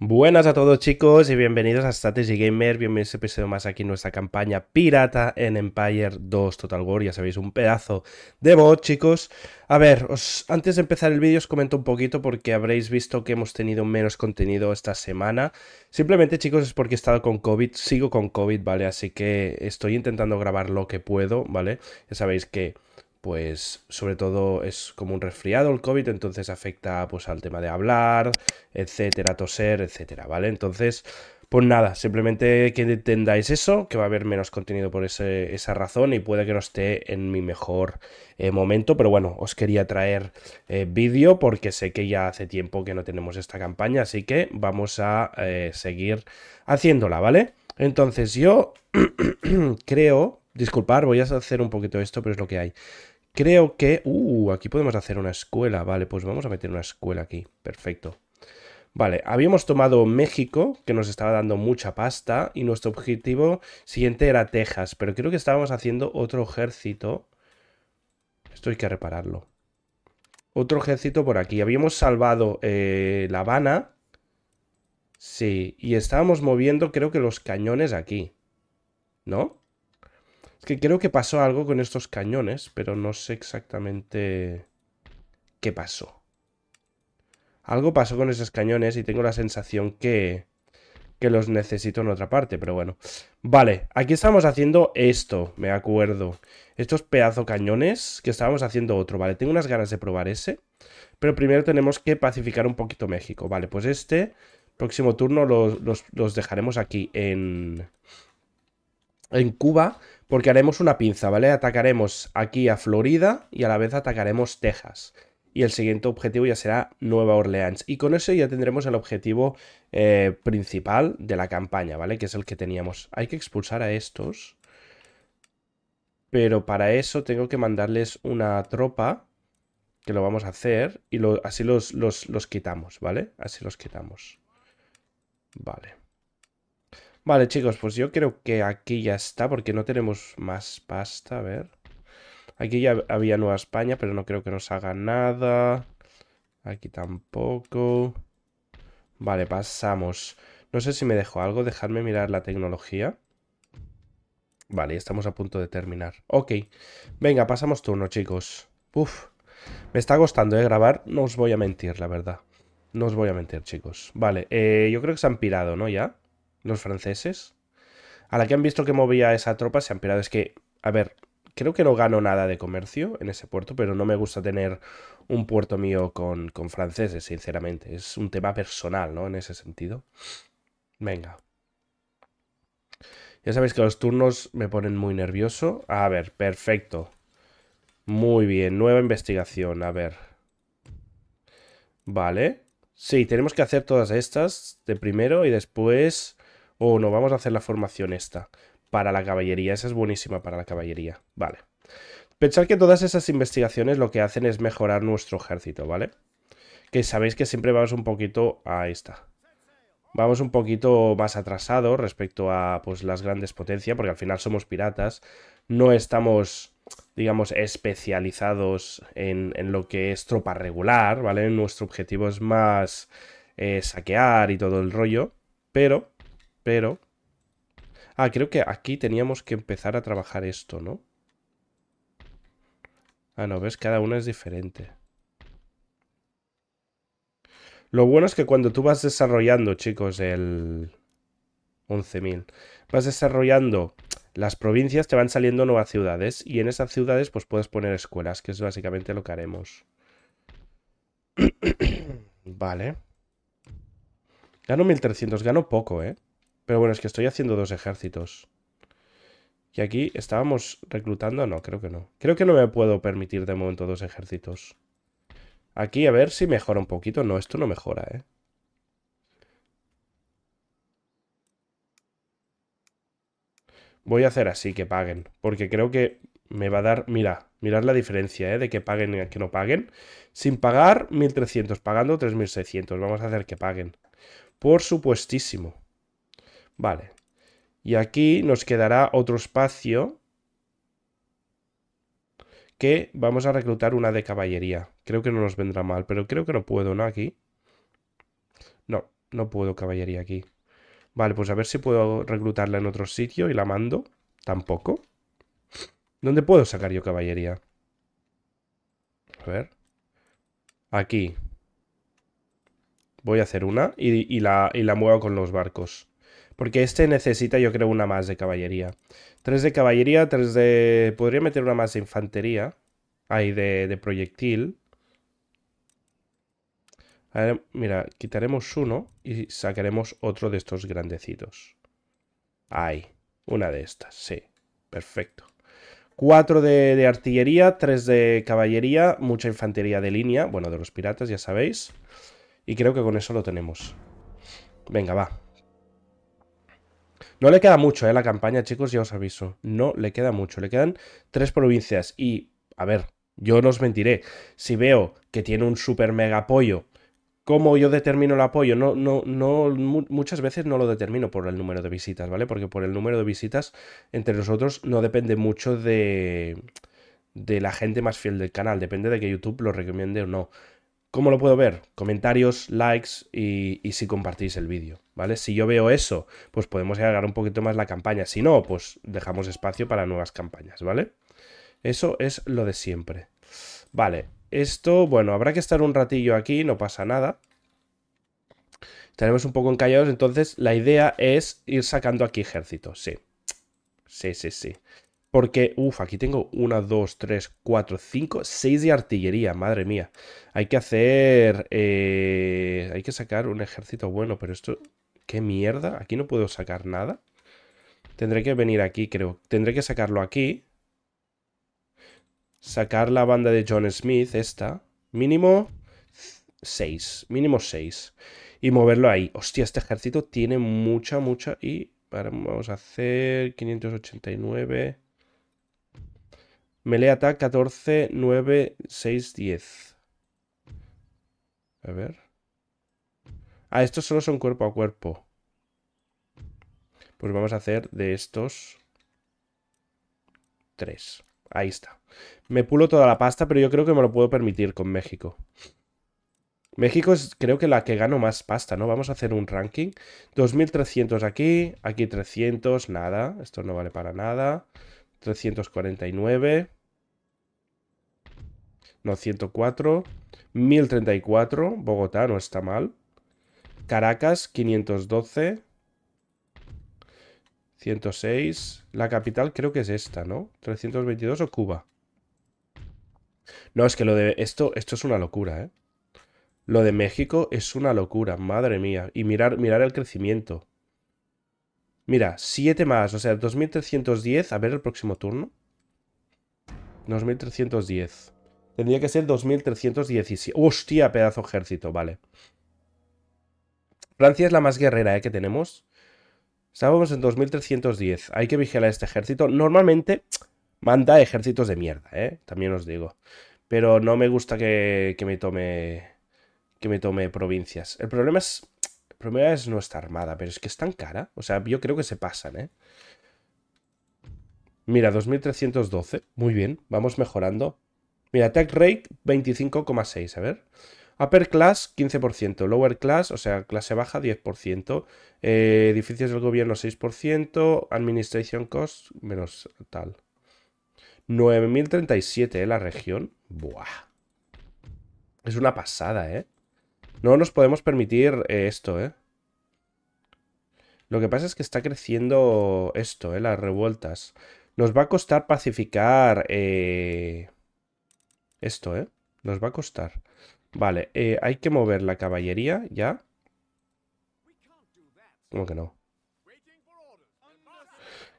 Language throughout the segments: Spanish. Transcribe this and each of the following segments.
Buenas a todos chicos y bienvenidos a Strategy Gamer, bienvenidos a este más aquí en nuestra campaña pirata en Empire 2 Total War, ya sabéis, un pedazo de bot chicos. A ver, antes de empezar el vídeo os comento un poquito porque habréis visto que hemos tenido menos contenido esta semana. Simplemente chicos es porque he estado con COVID, sigo con COVID, ¿vale? Así que estoy intentando grabar lo que puedo, ¿vale? Ya sabéis que pues sobre todo es como un resfriado el COVID, entonces afecta pues al tema de hablar, etcétera, toser, etcétera, ¿vale? Entonces, pues nada, simplemente que entendáis eso, que va a haber menos contenido por esa razón y puede que no esté en mi mejor eh, momento, pero bueno, os quería traer eh, vídeo porque sé que ya hace tiempo que no tenemos esta campaña, así que vamos a eh, seguir haciéndola, ¿vale? Entonces yo creo, disculpar, voy a hacer un poquito esto, pero es lo que hay. Creo que... Uh, aquí podemos hacer una escuela. Vale, pues vamos a meter una escuela aquí. Perfecto. Vale, habíamos tomado México, que nos estaba dando mucha pasta, y nuestro objetivo siguiente era Texas, pero creo que estábamos haciendo otro ejército. Esto hay que repararlo. Otro ejército por aquí. Habíamos salvado eh, La Habana. Sí, y estábamos moviendo creo que los cañones aquí. ¿No? que creo que pasó algo con estos cañones, pero no sé exactamente qué pasó. Algo pasó con esos cañones y tengo la sensación que, que los necesito en otra parte, pero bueno. Vale, aquí estamos haciendo esto, me acuerdo. Estos pedazo cañones que estábamos haciendo otro, vale. Tengo unas ganas de probar ese, pero primero tenemos que pacificar un poquito México. Vale, pues este próximo turno los dejaremos aquí en, en Cuba porque haremos una pinza, ¿vale? Atacaremos aquí a Florida y a la vez atacaremos Texas. Y el siguiente objetivo ya será Nueva Orleans. Y con eso ya tendremos el objetivo eh, principal de la campaña, ¿vale? Que es el que teníamos. Hay que expulsar a estos. Pero para eso tengo que mandarles una tropa, que lo vamos a hacer, y así los, los quitamos, ¿vale? Así los quitamos. Vale. Vale, chicos, pues yo creo que aquí ya está, porque no tenemos más pasta, a ver. Aquí ya había Nueva España, pero no creo que nos haga nada. Aquí tampoco. Vale, pasamos. No sé si me dejo algo, dejadme mirar la tecnología. Vale, estamos a punto de terminar. Ok, venga, pasamos turno, chicos. Uf, me está gustando de eh, grabar, no os voy a mentir, la verdad. No os voy a mentir, chicos. Vale, eh, yo creo que se han pirado, ¿no? Ya los franceses. A la que han visto que movía esa tropa se han pirado. Es que, a ver, creo que no gano nada de comercio en ese puerto, pero no me gusta tener un puerto mío con, con franceses, sinceramente. Es un tema personal, ¿no? En ese sentido. Venga. Ya sabéis que los turnos me ponen muy nervioso. A ver, perfecto. Muy bien, nueva investigación, a ver. Vale. Sí, tenemos que hacer todas estas de primero y después o no, vamos a hacer la formación esta. Para la caballería, esa es buenísima para la caballería. Vale. Pensad que todas esas investigaciones lo que hacen es mejorar nuestro ejército, ¿vale? Que sabéis que siempre vamos un poquito... a esta Vamos un poquito más atrasados respecto a pues, las grandes potencias, porque al final somos piratas. No estamos digamos, especializados en, lo que es tropa regular, ¿vale? Nuestro objetivo es más eh, saquear y todo el rollo, pero pero... Ah, creo que aquí teníamos que empezar a trabajar esto, ¿no? Ah, no, ves, cada una es diferente. Lo bueno es que cuando tú vas desarrollando, chicos, el 11.000, vas desarrollando las provincias, te van saliendo nuevas ciudades y en esas ciudades pues puedes poner escuelas, que es básicamente lo que haremos. vale. Gano 1.300, gano poco, ¿eh? Pero bueno, es que estoy haciendo dos ejércitos. Y aquí estábamos reclutando... No, creo que no. Creo que no me puedo permitir de momento dos ejércitos. Aquí a ver si mejora un poquito. No, esto no mejora, ¿eh? Voy a hacer así, que paguen. Porque creo que me va a dar... Mira, mirad la diferencia, ¿eh? De que paguen y que no paguen. Sin pagar, 1.300. Pagando, 3.600. Vamos a hacer que paguen. Por supuestísimo. Vale. Y aquí nos quedará otro espacio que vamos a reclutar una de caballería. Creo que no nos vendrá mal, pero creo que no puedo, ¿no? Aquí. No, no puedo caballería aquí. Vale, pues a ver si puedo reclutarla en otro sitio y la mando. Tampoco. ¿Dónde puedo sacar yo caballería? A ver. Aquí. Voy a hacer una y, la, y la muevo con los barcos. Porque este necesita, yo creo, una más de caballería. Tres de caballería, tres de... Podría meter una más de infantería. Ahí, de, proyectil. mira, quitaremos uno y sacaremos otro de estos grandecitos. Ahí, una de estas, sí. Perfecto. Cuatro de, de artillería, tres de caballería, mucha infantería de línea. Bueno, de los piratas, ya sabéis. Y creo que con eso lo tenemos. Venga, va. No le queda mucho, ¿eh? La campaña, chicos, ya os aviso. No le queda mucho. Le quedan tres provincias. Y, a ver, yo no os mentiré. Si veo que tiene un super mega apoyo, ¿cómo yo determino el apoyo? No, no, no, muchas veces no lo determino por el número de visitas, ¿vale? Porque por el número de visitas, entre nosotros, no depende mucho de de la gente más fiel del canal, depende de que YouTube lo recomiende o no. ¿Cómo lo puedo ver? Comentarios, likes y, si compartís el vídeo, ¿vale? Si yo veo eso, pues podemos agarrar un poquito más la campaña. Si no, pues dejamos espacio para nuevas campañas, ¿vale? Eso es lo de siempre. Vale, esto, bueno, habrá que estar un ratillo aquí, no pasa nada. Estaremos un poco encallados, entonces la idea es ir sacando aquí ejército, sí. Sí, sí, sí. Porque, uff, aquí tengo una, dos, tres, cuatro, cinco, seis de artillería, madre mía. Hay que hacer... Eh, hay que sacar un ejército bueno, pero esto... ¿Qué mierda? Aquí no puedo sacar nada. Tendré que venir aquí, creo. Tendré que sacarlo aquí. Sacar la banda de John Smith, esta. Mínimo 6. Mínimo 6. Y moverlo ahí. Hostia, este ejército tiene mucha, mucha... Y vamos a hacer 589... Melee attack 14, 9, 6, 10. A ver. Ah, estos solo son cuerpo a cuerpo. Pues vamos a hacer de estos... 3. Ahí está. Me pulo toda la pasta, pero yo creo que me lo puedo permitir con México. México es creo que la que gano más pasta, ¿no? Vamos a hacer un ranking. 2.300 aquí, aquí 300, nada. Esto no vale para nada. 349. 904 1034. Bogotá no está mal. Caracas, 512. 106. La capital creo que es esta, ¿no? 322 o Cuba. No, es que lo de... Esto, esto es una locura, ¿eh? Lo de México es una locura, madre mía. Y mirar, mirar el crecimiento. Mira, 7 más, o sea, 2310. A ver el próximo turno. 2310. Tendría que ser 2317. Hostia, pedazo ejército, vale. Francia es la más guerrera ¿eh? que tenemos. Estábamos en 2310. Hay que vigilar este ejército. Normalmente manda ejércitos de mierda, ¿eh? También os digo. Pero no me gusta que, que me tome... Que me tome provincias. El problema es Primera es nuestra armada, pero es que es tan cara. O sea, yo creo que se pasan, ¿eh? Mira, 2312. Muy bien, vamos mejorando. Mira, Tech Rate 25,6. A ver. Upper Class 15%. Lower Class, o sea, clase baja 10%. Eh, edificios del gobierno 6%. Administration Cost menos tal. 9037, ¿eh? La región. Buah. Es una pasada, ¿eh? No nos podemos permitir eh, esto, ¿eh? Lo que pasa es que está creciendo esto, ¿eh? Las revueltas. Nos va a costar pacificar eh, esto, ¿eh? Nos va a costar. Vale, eh, hay que mover la caballería ya. ¿Cómo que no?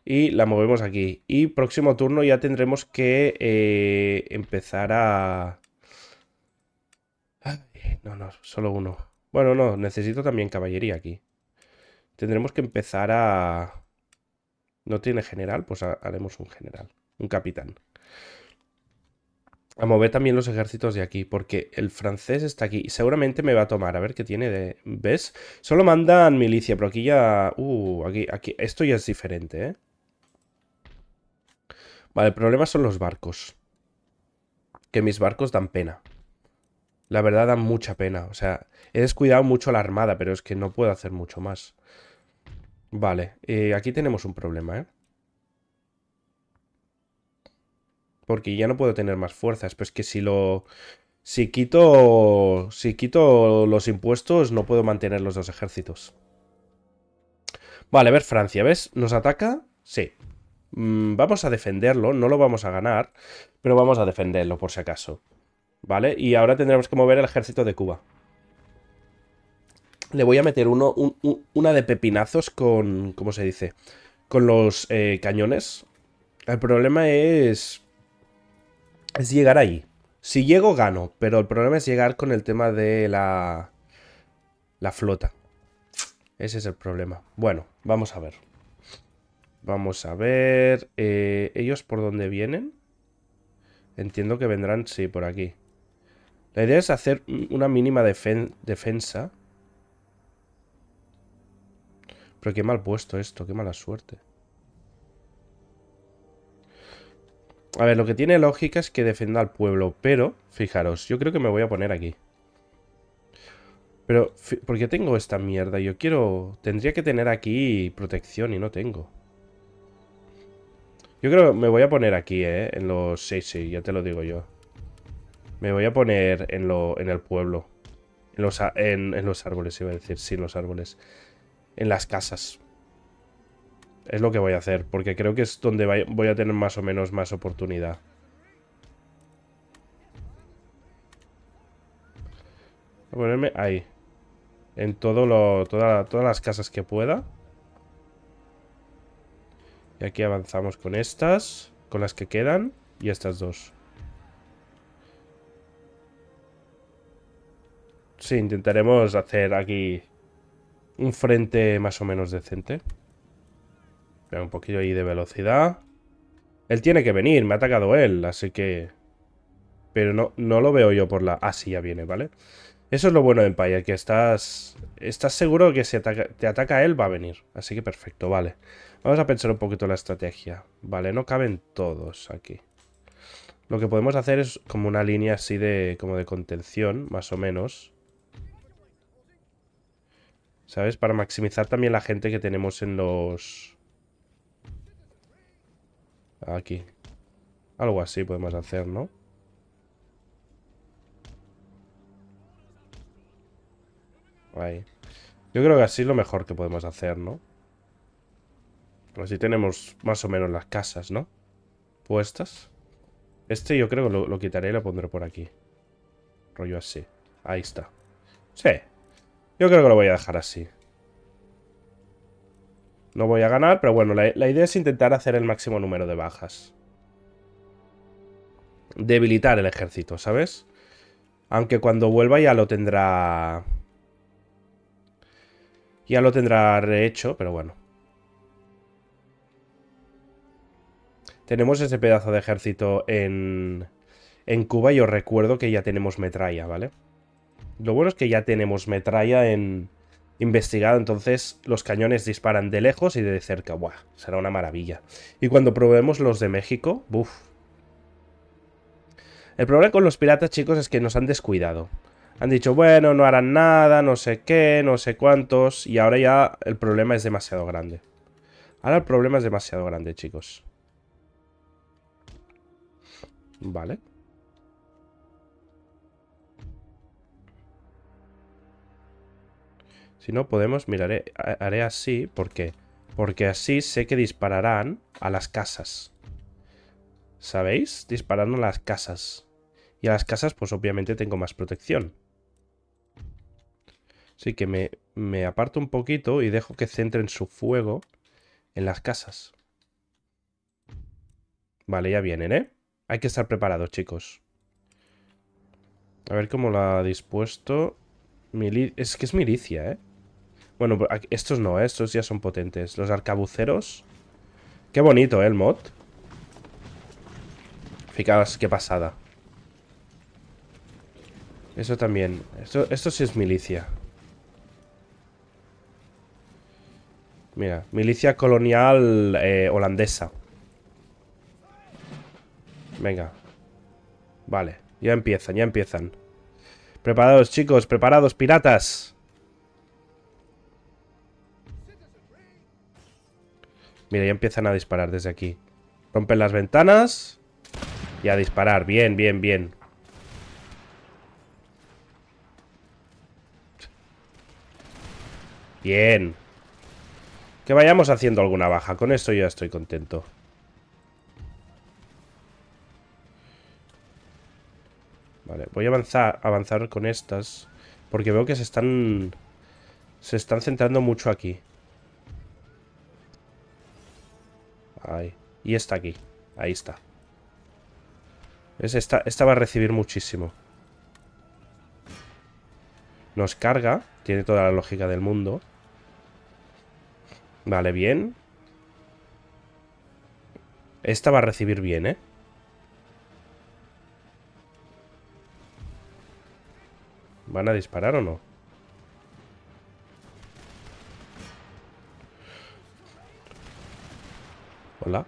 Y la movemos aquí. Y próximo turno ya tendremos que empezar a... No, no, solo uno. Bueno, no, necesito también caballería aquí. Tendremos que empezar a... ¿No tiene general? Pues haremos un general, un capitán. A mover también los ejércitos de aquí, porque el francés está aquí. Seguramente me va a tomar, a ver qué tiene de... ¿Ves? Solo mandan milicia, pero aquí ya... Uh, aquí, aquí... Esto ya es diferente, ¿eh? Vale, el problema son los barcos. Que mis barcos dan pena. La verdad da mucha pena. O sea, he descuidado mucho la armada, pero es que no puedo hacer mucho más. Vale, eh, aquí tenemos un problema, ¿eh? Porque ya no puedo tener más fuerzas. Pues que si lo... Si quito... Si quito los impuestos, no puedo mantener los dos ejércitos. Vale, a ver Francia, ¿ves? ¿Nos ataca? Sí. Mm, vamos a defenderlo, no lo vamos a ganar, pero vamos a defenderlo por si acaso. ¿Vale? Y ahora tendremos que mover el ejército de Cuba. Le voy a meter uno, una de pepinazos con... ¿Cómo se dice? Con los eh, cañones. El problema es... Es llegar ahí. Si llego, gano. Pero el problema es llegar con el tema de la... La flota. Ese es el problema. Bueno, vamos a ver. Vamos a ver... Eh, ¿Ellos por dónde vienen? Entiendo que vendrán, sí, por aquí. La idea es hacer una mínima defensa. Pero qué mal puesto esto, qué mala suerte. A ver, lo que tiene lógica es que defenda al pueblo, pero, fijaros, yo creo que me voy a poner aquí. Pero, porque tengo esta mierda? Yo quiero... Tendría que tener aquí protección y no tengo. Yo creo que me voy a poner aquí, ¿eh? En los 6, sí, sí, ya te lo digo yo. Me voy a poner en, lo, en el pueblo. En los, en, los árboles, iba a decir. Sí, en los árboles. En las casas. Es lo que voy a hacer, porque creo que es donde voy a tener más o menos más oportunidad. Voy a ponerme ahí. En todo lo, todas las casas que pueda. Y aquí avanzamos con estas, con las que quedan y estas dos. Sí, intentaremos hacer aquí un frente más o menos decente. un poquillo ahí de velocidad. Él tiene que venir, me ha atacado él, así que... Pero no, no lo veo yo por la... Ah, sí, ya viene, ¿vale? Eso es lo bueno de Empire, que estás... Estás seguro que si te ataca él va a venir. Así que perfecto, vale. Vamos a pensar un poquito la estrategia. Vale, no caben todos aquí. Lo que podemos hacer es como una línea así de... Como de contención, más o menos. ¿Sabes? Para maximizar también la gente que tenemos en los... Aquí. Algo así podemos hacer, ¿no? Ahí. Yo creo que así es lo mejor que podemos hacer, ¿no? Así tenemos más o menos las casas, ¿no? Puestas. Este yo creo que lo, lo quitaré y lo pondré por aquí. Rollo así. Ahí está. Sí. Yo creo que lo voy a dejar así. No voy a ganar, pero bueno, la, idea es intentar hacer el máximo número de bajas. Debilitar el ejército, ¿sabes? Aunque cuando vuelva ya lo tendrá... Ya lo tendrá rehecho, pero bueno. Tenemos ese pedazo de ejército en... En Cuba os recuerdo que ya tenemos metralla, ¿vale? vale lo bueno es que ya tenemos metralla en investigado, entonces los cañones disparan de lejos y de cerca. Buah, será una maravilla. Y cuando probemos los de México, buf. El problema con los piratas, chicos, es que nos han descuidado. Han dicho, bueno, no harán nada, no sé qué, no sé cuántos. Y ahora ya el problema es demasiado grande. Ahora el problema es demasiado grande, chicos. Vale. Si no podemos, miraré, haré así, ¿por qué? Porque así sé que dispararán a las casas. ¿Sabéis? Disparando a las casas. Y a las casas, pues obviamente tengo más protección. Así que me, aparto un poquito y dejo que centren su fuego en las casas. Vale, ya vienen, ¿eh? Hay que estar preparados, chicos. A ver cómo la ha dispuesto. es que es milicia, ¿eh? Bueno, pues, estos no, ¿eh? estos ya son potentes. Los arcabuceros. Qué bonito, ¿eh? El mod. Fijaos qué pasada. Eso también. Esto, sí es milicia. Mira, milicia colonial eh, holandesa. Venga. Vale, ya empiezan, ya empiezan. Preparados, chicos, preparados, piratas. Mira, ya empiezan a disparar desde aquí. Rompen las ventanas. Y a disparar. Bien, bien, bien. Bien. Que vayamos haciendo alguna baja. Con esto ya estoy contento. Vale, voy a avanzar, avanzar con estas. Porque veo que se están... Se están centrando mucho aquí. Y está aquí. Ahí está. esta va a recibir muchísimo. Nos carga. Tiene toda la lógica del mundo. Vale, bien. Esta va a recibir bien, ¿eh? ¿Van a disparar o no? A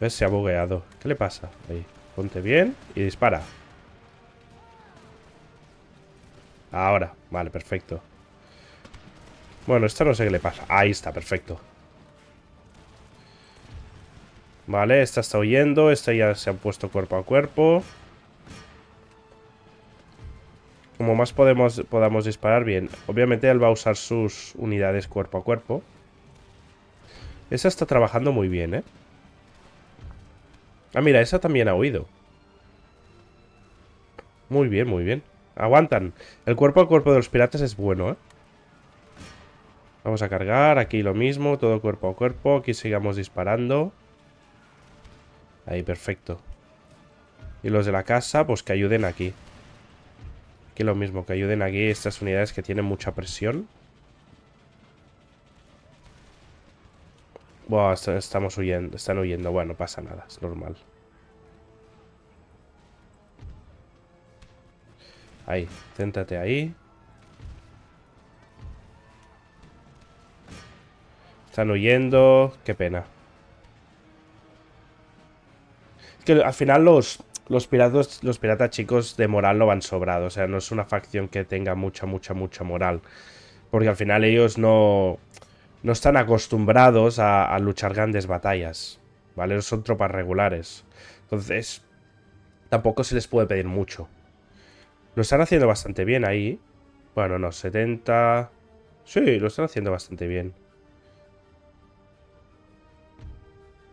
¿Ves? Se ha bugueado. ¿Qué le pasa? Ahí. Ponte bien y dispara. Ahora. Vale, perfecto. Bueno, esta no sé qué le pasa. Ahí está, perfecto. Vale, esta está huyendo. Esta ya se ha puesto cuerpo a cuerpo. Como más podemos, podamos disparar, bien. Obviamente él va a usar sus unidades cuerpo a cuerpo. Esa está trabajando muy bien, ¿eh? Ah, mira, esa también ha huido. Muy bien, muy bien. Aguantan. El cuerpo a cuerpo de los piratas es bueno, ¿eh? Vamos a cargar. Aquí lo mismo. Todo cuerpo a cuerpo. Aquí sigamos disparando. Ahí, perfecto. Y los de la casa, pues que ayuden aquí. Aquí lo mismo, que ayuden aquí estas unidades que tienen mucha presión. estamos huyendo, están huyendo. Bueno, pasa nada, es normal. Ahí, céntrate ahí. Están huyendo, qué pena. que al final los, los piratas, los piratas chicos de moral no van sobrados. O sea, no es una facción que tenga mucha, mucha, mucha moral. Porque al final ellos no no están acostumbrados a, luchar grandes batallas, ¿vale? No son tropas regulares. Entonces, tampoco se les puede pedir mucho. Lo están haciendo bastante bien ahí. Bueno, no, 70... Sí, lo están haciendo bastante bien.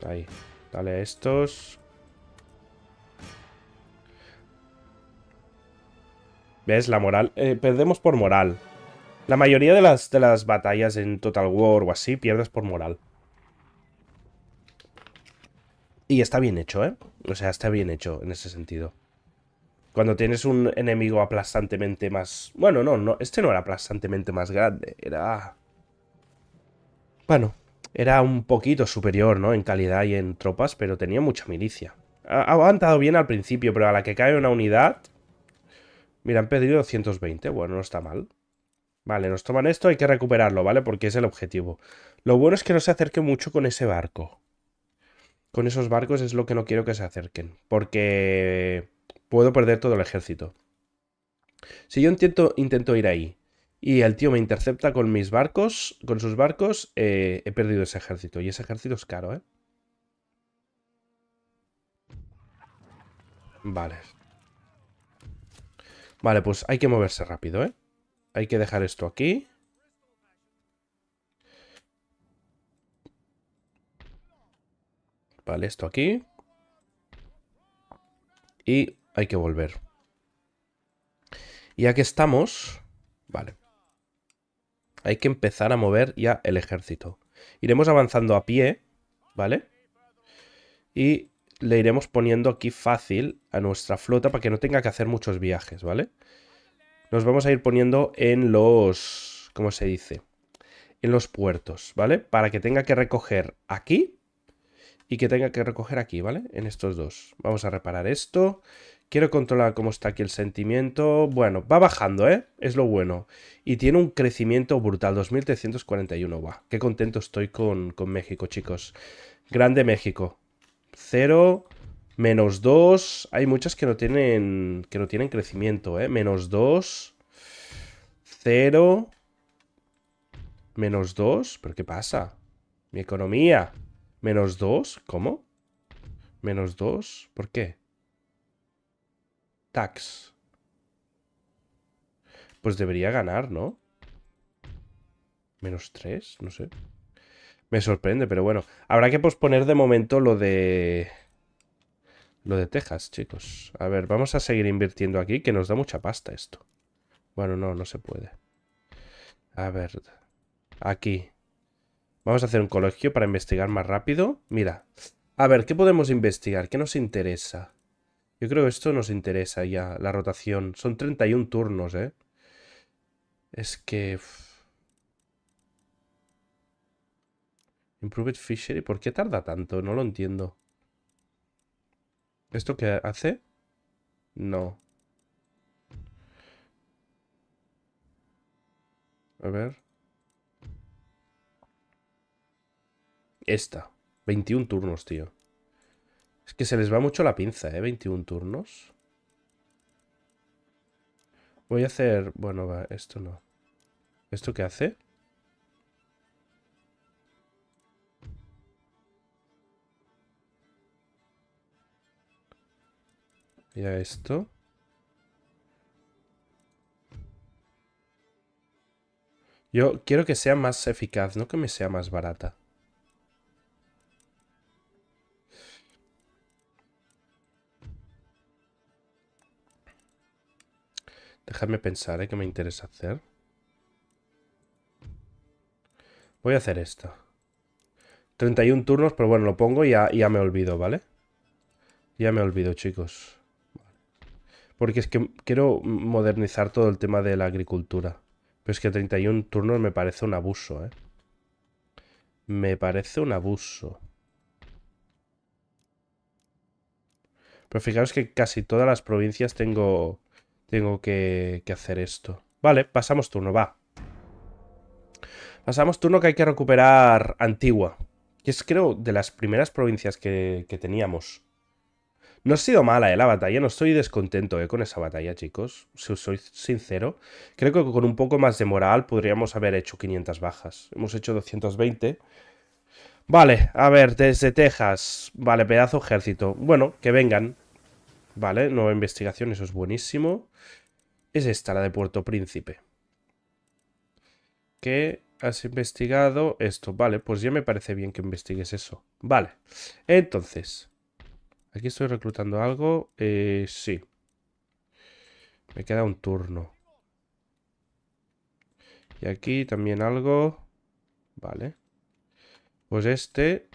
Ahí. Dale a estos. ¿Ves? La moral... Eh, perdemos por moral. La mayoría de las, de las batallas en Total War o así pierdes por moral. Y está bien hecho, ¿eh? O sea, está bien hecho en ese sentido. Cuando tienes un enemigo aplastantemente más... Bueno, no, no, este no era aplastantemente más grande, era... Bueno, era un poquito superior, ¿no? En calidad y en tropas, pero tenía mucha milicia. Ha aguantado bien al principio, pero a la que cae una unidad... Mira, han pedido 220, bueno, no está mal. Vale, nos toman esto, hay que recuperarlo, ¿vale? Porque es el objetivo. Lo bueno es que no se acerque mucho con ese barco. Con esos barcos es lo que no quiero que se acerquen. Porque puedo perder todo el ejército. Si yo intento, intento ir ahí y el tío me intercepta con mis barcos, con sus barcos, eh, he perdido ese ejército. Y ese ejército es caro, ¿eh? Vale. Vale, pues hay que moverse rápido, ¿eh? Hay que dejar esto aquí. Vale, esto aquí. Y hay que volver. Y aquí estamos... Vale. Hay que empezar a mover ya el ejército. Iremos avanzando a pie, ¿vale? Y le iremos poniendo aquí fácil a nuestra flota para que no tenga que hacer muchos viajes, ¿vale? vale nos vamos a ir poniendo en los, ¿cómo se dice? En los puertos, ¿vale? Para que tenga que recoger aquí y que tenga que recoger aquí, ¿vale? En estos dos. Vamos a reparar esto. Quiero controlar cómo está aquí el sentimiento. Bueno, va bajando, ¿eh? Es lo bueno. Y tiene un crecimiento brutal. 2341, va. Qué contento estoy con, con México, chicos. Grande México. Cero Menos 2. Hay muchas que no tienen. Que no tienen crecimiento, ¿eh? Menos 2. 0. Menos 2. ¿Pero qué pasa? Mi economía. Menos 2. ¿Cómo? Menos 2. ¿Por qué? Tax. Pues debería ganar, ¿no? Menos 3, no sé. Me sorprende, pero bueno. Habrá que posponer de momento lo de. Lo de Texas, chicos. A ver, vamos a seguir invirtiendo aquí, que nos da mucha pasta esto. Bueno, no, no se puede. A ver, aquí. Vamos a hacer un colegio para investigar más rápido. Mira, a ver, ¿qué podemos investigar? ¿Qué nos interesa? Yo creo que esto nos interesa ya, la rotación. Son 31 turnos, ¿eh? Es que... Improved Fishery, ¿por qué tarda tanto? No lo entiendo. ¿Esto qué hace? No. A ver. Esta. 21 turnos, tío. Es que se les va mucho la pinza, ¿eh? 21 turnos. Voy a hacer... Bueno, va, esto no. ¿Esto qué hace? Ya esto. Yo quiero que sea más eficaz, no que me sea más barata. Dejadme pensar, ¿eh? ¿Qué me interesa hacer? Voy a hacer esto. 31 turnos, pero bueno, lo pongo y ya, ya me olvido, ¿vale? Ya me olvido, chicos. Porque es que quiero modernizar todo el tema de la agricultura. Pero es que 31 turnos me parece un abuso, ¿eh? Me parece un abuso. Pero fijaros que casi todas las provincias tengo, tengo que, hacer esto. Vale, pasamos turno, va. Pasamos turno que hay que recuperar Antigua. Que es creo de las primeras provincias que teníamos. No ha sido mala eh, la batalla, no estoy descontento eh, con esa batalla, chicos. Si os soy sincero, creo que con un poco más de moral podríamos haber hecho 500 bajas. Hemos hecho 220. Vale, a ver, desde Texas. Vale, pedazo ejército. Bueno, que vengan. Vale, nueva investigación, eso es buenísimo. Es esta, la de Puerto Príncipe. ¿Qué has investigado esto. Vale, pues ya me parece bien que investigues eso. Vale, entonces... Aquí estoy reclutando algo. Eh, sí. Me queda un turno. Y aquí también algo. Vale. Pues este.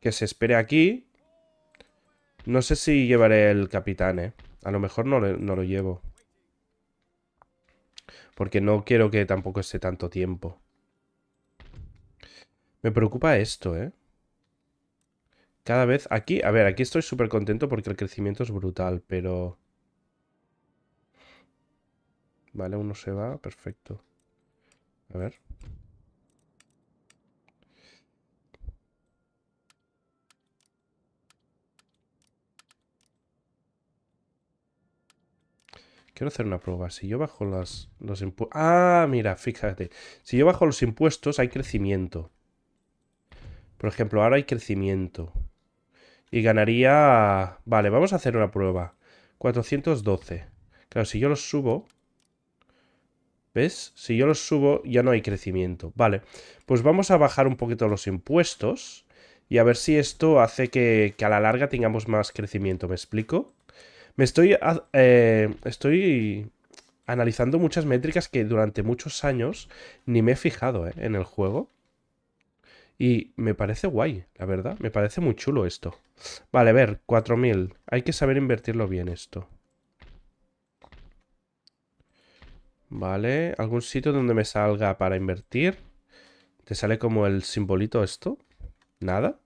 Que se espere aquí. No sé si llevaré el capitán, ¿eh? A lo mejor no, no lo llevo. Porque no quiero que tampoco esté tanto tiempo. Me preocupa esto, ¿eh? Cada vez aquí, a ver, aquí estoy súper contento porque el crecimiento es brutal, pero... Vale, uno se va, perfecto. A ver. Quiero hacer una prueba. Si yo bajo los impuestos... Ah, mira, fíjate. Si yo bajo los impuestos hay crecimiento. Por ejemplo, ahora hay crecimiento. Y ganaría... Vale, vamos a hacer una prueba. 412. Claro, si yo los subo... ¿Ves? Si yo los subo ya no hay crecimiento. Vale, pues vamos a bajar un poquito los impuestos y a ver si esto hace que, a la larga tengamos más crecimiento. ¿Me explico? Me estoy... Eh, estoy analizando muchas métricas que durante muchos años ni me he fijado ¿eh? en el juego. Y me parece guay, la verdad. Me parece muy chulo esto. Vale, a ver, 4.000. Hay que saber invertirlo bien esto. Vale, algún sitio donde me salga para invertir. ¿Te sale como el simbolito esto? ¿Nada?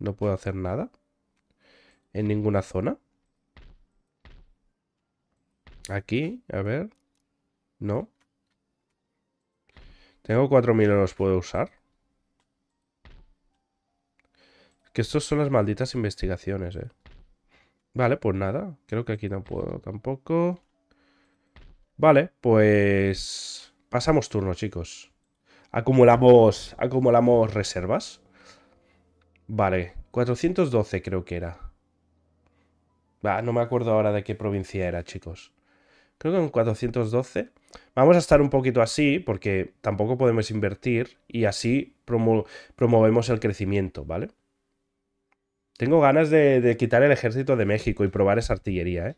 No puedo hacer nada. En ninguna zona. Aquí, a ver. No. Tengo 4.000, no los puedo usar. Que estos son las malditas investigaciones, eh. Vale, pues nada. Creo que aquí no puedo tampoco. Vale, pues... Pasamos turno, chicos. Acumulamos, acumulamos reservas. Vale, 412 creo que era. no me acuerdo ahora de qué provincia era, chicos. Creo que en 412. Vamos a estar un poquito así, porque tampoco podemos invertir y así promovemos el crecimiento, ¿vale? Tengo ganas de, quitar el ejército de México y probar esa artillería, ¿eh?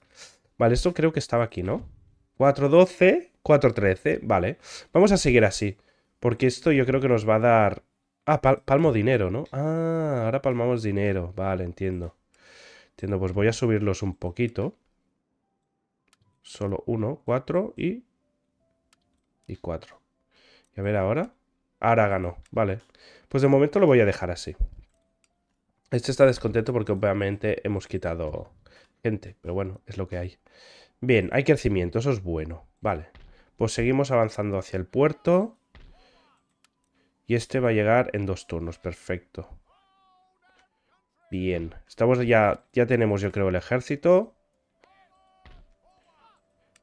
Vale, esto creo que estaba aquí, ¿no? 412, 413, vale. Vamos a seguir así, porque esto yo creo que nos va a dar... Ah, palmo dinero, ¿no? Ah, ahora palmamos dinero, vale, entiendo. Entiendo, pues voy a subirlos un poquito. Solo uno, cuatro y... Y cuatro. Y a ver ahora. Ahora ganó, vale. Pues de momento lo voy a dejar así. Este está descontento porque obviamente hemos quitado gente, pero bueno, es lo que hay. Bien, hay crecimiento, eso es bueno. Vale, pues seguimos avanzando hacia el puerto. Y este va a llegar en dos turnos, perfecto. Bien, estamos ya, ya tenemos yo creo el ejército.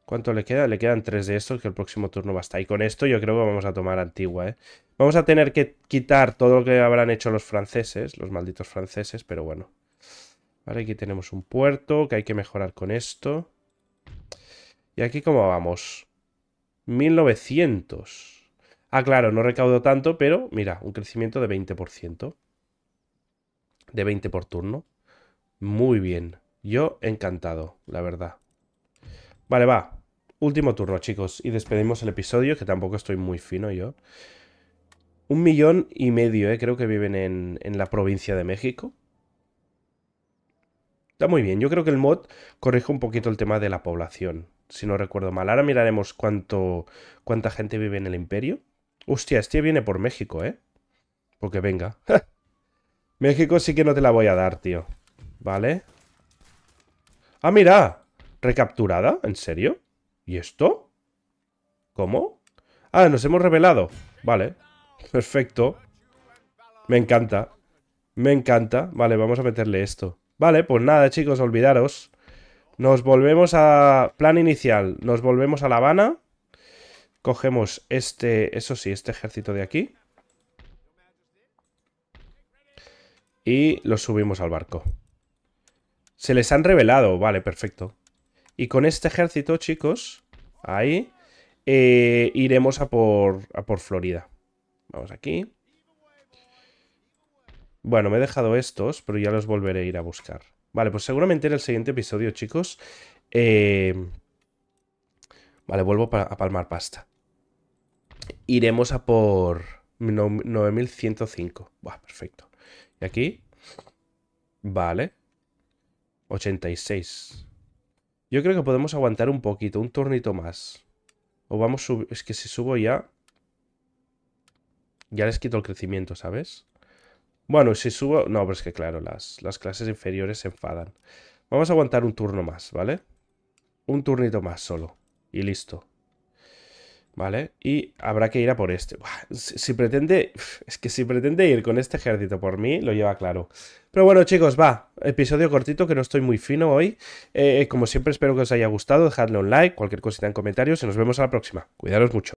¿Cuánto le queda? Le quedan tres de estos, que el próximo turno va a estar Y con esto yo creo que vamos a tomar Antigua, ¿eh? Vamos a tener que quitar todo lo que habrán hecho los franceses, los malditos franceses, pero bueno. Vale, aquí tenemos un puerto que hay que mejorar con esto. ¿Y aquí cómo vamos? 1900. Ah, claro, no recaudo tanto, pero mira, un crecimiento de 20%. De 20 por turno. Muy bien. Yo encantado, la verdad. Vale, va. Último turno, chicos, y despedimos el episodio, que tampoco estoy muy fino yo. Un millón y medio, eh, creo que viven en, la provincia de México. Está muy bien, yo creo que el mod corrige un poquito el tema de la población, si no recuerdo mal. Ahora miraremos cuánto, cuánta gente vive en el imperio. Hostia, este viene por México, ¿eh? Porque venga. México sí que no te la voy a dar, tío. ¿Vale? ¡Ah, mira! ¿Recapturada? ¿En serio? ¿Y esto? ¿Cómo? Ah, nos hemos revelado. Vale. Perfecto. Me encanta. Me encanta. Vale, vamos a meterle esto. Vale, pues nada, chicos, olvidaros. Nos volvemos a... Plan inicial. Nos volvemos a La Habana. Cogemos este... Eso sí, este ejército de aquí. Y los subimos al barco. Se les han revelado. Vale, perfecto. Y con este ejército, chicos, ahí, eh, iremos a por, por Florida. Vamos aquí. Bueno, me he dejado estos, pero ya los volveré a ir a buscar. Vale, pues seguramente en el siguiente episodio, chicos. Eh, vale, vuelvo a palmar pasta. Iremos a por 9105. Buah, perfecto. Y aquí. Vale. 86. Yo creo que podemos aguantar un poquito, un turnito más. O vamos subir, Es que si subo ya... Ya les quito el crecimiento, ¿sabes? Bueno, si subo... No, pero es que claro, las, las clases inferiores se enfadan. Vamos a aguantar un turno más, ¿vale? Un turnito más solo. Y listo. ¿Vale? Y habrá que ir a por este. Si, pretende. Es que si pretende ir con este ejército por mí, lo lleva claro. Pero bueno, chicos, va. Episodio cortito que no estoy muy fino hoy. Eh, como siempre, espero que os haya gustado. Dejadle un like, cualquier cosita en comentarios y nos vemos a la próxima. Cuidaros mucho.